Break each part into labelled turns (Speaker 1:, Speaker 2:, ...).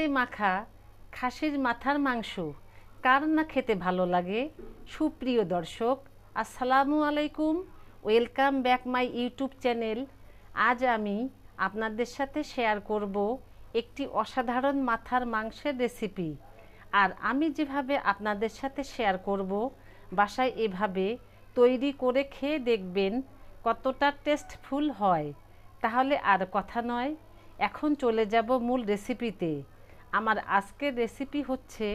Speaker 1: ভাতে মাখা খাসির মাথার মাংস কার না খেতে ভালো লাগে সুপ্রিয় দর্শক আসসালামু আলাইকুম welcome back my YouTube channel আজ আমি আপনাদের সাথে শেয়ার করব একটি অসাধারণ মাথার মাংসের রেসিপি আর আমি যেভাবে আপনাদের সাথে শেয়ার করব বাসায় এভাবে তৈরি করে খেয়ে দেখবেন কতটা টেস্টফুল হয় তাহলে আর কথা নয় এখন চলে যাব মূল রেসিপিতে আমার আজকের রেসিপি হচ্ছে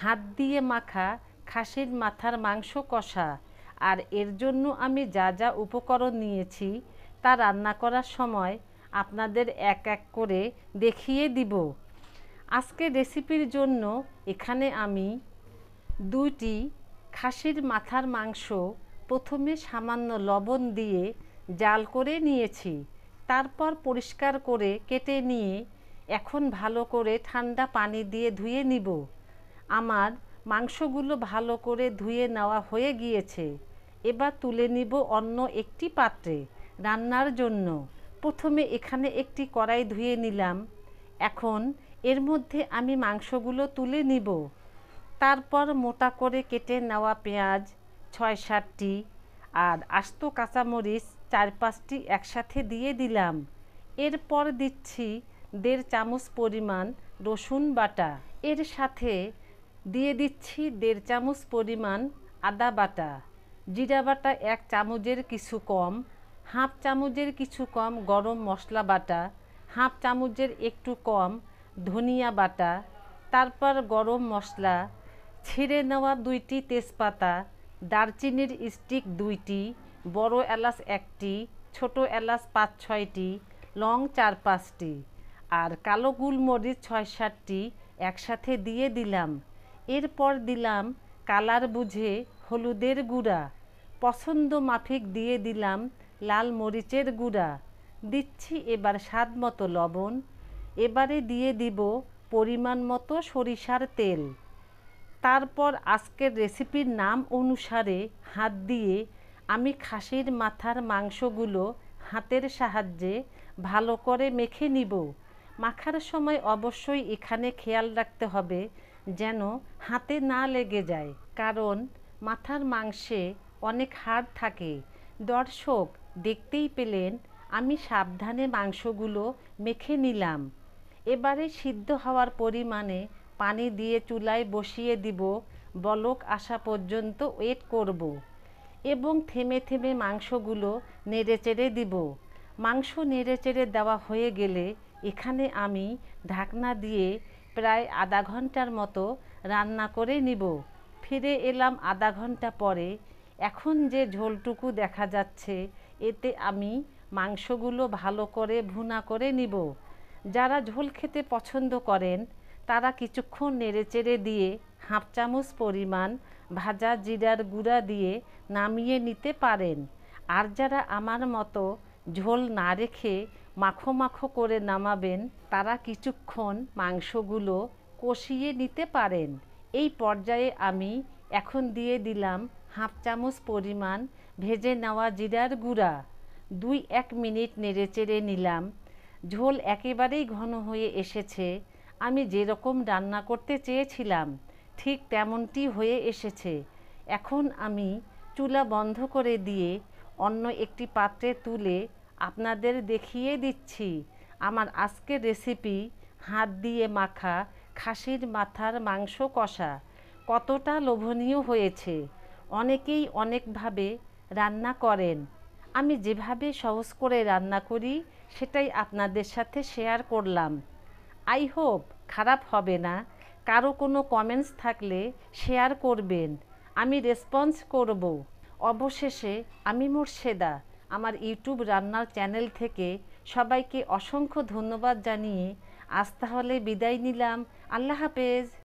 Speaker 1: হাত দিয়ে মাখা খাসির মাথার মাংস কষা আর এর জন্য আমি যা যা উপকরণ নিয়েছি তা রান্না করার সময় আপনাদের এক এক করে দেখিয়ে দিব আজকে রেসিপির জন্য এখানে আমি দুইটি খাসির মাথার মাংস প্রথমে সামান্য লবণ দিয়ে জাল করে নিয়েছি তারপর পরিষ্কার করে কেটে নিয়ে এখন ভালো করে ঠান্ডা পানি দিয়ে ধুয়ে নিব আমার মাংসগুলো ভালো করে ধুয়ে নেওয়া হয়ে গিয়েছে এবার তুলে নিব অন্য একটি পাত্রে রান্নার জন্য প্রথমে এখানে একটি কড়াই ধুয়ে নিলাম এখন এর মধ্যে আমি মাংসগুলো তুলে নিব তারপর মোটা করে কেটে নেওয়া পেঁয়াজ ছয় সাতটি আর আস্ত কাঁচামরিচ চার পাঁচটি একসাথে দিয়ে দিলাম এরপর দিচ্ছি দেড় চামচ পরিমাণ রসুন বাটা এর সাথে দিয়ে দিচ্ছি দেড় চামচ পরিমাণ আদা বাটা জিরা বাটা এক চামচের কিছু কম হাফ চামচের কিছু কম গরম মশলা বাটা হাফ চামচের একটু কম ধনিয়া বাটা তারপর গরম মশলা ছিঁড়ে নেওয়া দুইটি তেজপাতা দারচিনির স্টিক দুইটি বড় এলাচ একটি ছোট এলাচ পাঁচ ছয়টি লং চার পাঁচটি আর কালো গুলমরিচ ছয় সাতটি একসাথে দিয়ে দিলাম এরপর দিলাম কালার বুঝে হলুদের গুঁড়া পছন্দ মাফিক দিয়ে দিলাম লাল মরিচের গুঁড়া দিচ্ছি এবার স্বাদ মতো লবণ এবারে দিয়ে দিব পরিমাণ মতো সরিষার তেল তারপর আজকের রেসিপির নাম অনুসারে হাত দিয়ে আমি খাসির মাথার মাংসগুলো হাতের সাহায্যে ভালো করে মেখে নিব মাখার সময় অবশ্যই এখানে খেয়াল রাখতে হবে যেন হাতে না লেগে যায় কারণ মাথার মাংসে অনেক হাড় থাকে দর্শক দেখতেই পেলেন আমি সাবধানে মাংসগুলো মেখে নিলাম এবারে সিদ্ধ হওয়ার পরিমাণে পানি দিয়ে চুলায় বসিয়ে দিব বলক আসা পর্যন্ত ওয়েট করব এবং থেমে থেমে মাংসগুলো নেড়ে চেড়ে দিব মাংস নেড়ে চেড়ে দেওয়া হয়ে গেলে এখানে আমি ঢাকনা দিয়ে প্রায় আধা ঘন্টার মতো রান্না করে নিব ফিরে এলাম আধা ঘন্টা পরে এখন যে ঝোলটুকু দেখা যাচ্ছে এতে আমি মাংসগুলো ভালো করে ভুনা করে নিব যারা ঝোল খেতে পছন্দ করেন তারা কিছুক্ষণ নেড়েচেড়ে দিয়ে হাফ চামচ পরিমাণ ভাজা জিরার গুঁড়া দিয়ে নামিয়ে নিতে পারেন আর যারা আমার মতো ঝোল না রেখে মাখো মাখো করে নামাবেন তারা কিছুক্ষণ মাংসগুলো কষিয়ে নিতে পারেন এই পর্যায়ে আমি এখন দিয়ে দিলাম হাফ চামচ পরিমাণ ভেজে নেওয়া জিরার গুঁড়া দুই এক মিনিট নেড়ে চেড়ে নিলাম ঝোল একেবারেই ঘন হয়ে এসেছে আমি যেরকম রান্না করতে চেয়েছিলাম ঠিক তেমনটি হয়ে এসেছে এখন আমি চুলা বন্ধ করে দিয়ে অন্য একটি পাত্রে তুলে আপনাদের দেখিয়ে দিচ্ছি আমার আজকের রেসিপি হাত দিয়ে মাখা খাসির মাথার মাংস কষা কতটা লোভনীয় হয়েছে অনেকেই অনেকভাবে রান্না করেন আমি যেভাবে সহজ করে রান্না করি সেটাই আপনাদের সাথে শেয়ার করলাম আই হোপ খারাপ হবে না কারো কোনো কমেন্টস থাকলে শেয়ার করবেন আমি রেসপন্স করব অবশেষে আমি মুর্শেদা আমার ইউটিউব রান্নার চ্যানেল থেকে সবাইকে অসংখ্য ধন্যবাদ জানিয়ে আজ তাহলে বিদায় নিলাম আল্লাহ হাফেজ